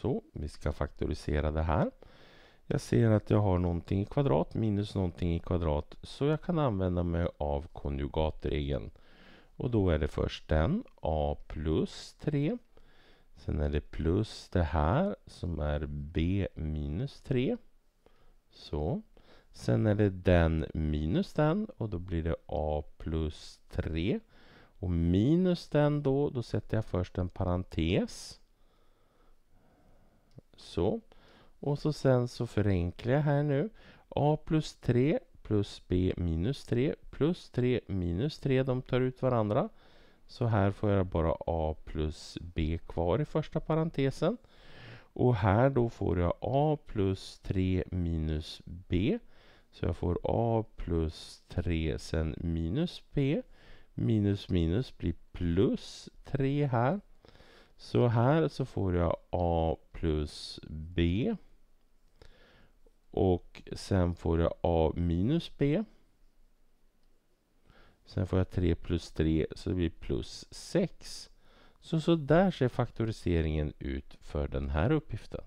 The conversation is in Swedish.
Så, vi ska faktorisera det här. Jag ser att jag har någonting i kvadrat minus någonting i kvadrat så jag kan använda mig av konjugatregeln. Och då är det först den, a plus 3. Sen är det plus det här som är b minus 3. Så. Sen är det den minus den och då blir det a plus 3. Och minus den då, då sätter jag först en parentes. Så. Och så sen så förenklar jag här nu. A plus 3 plus B minus 3 plus 3 minus 3. De tar ut varandra. Så här får jag bara A plus B kvar i första parentesen. Och här då får jag A plus 3 minus B. Så jag får A plus 3 sen minus B. Minus minus blir plus 3 här. Så här så får jag A plus B. Och sen får jag A minus B. Sen får jag 3 plus 3 så det blir plus 6. Så, så där ser faktoriseringen ut för den här uppgiften.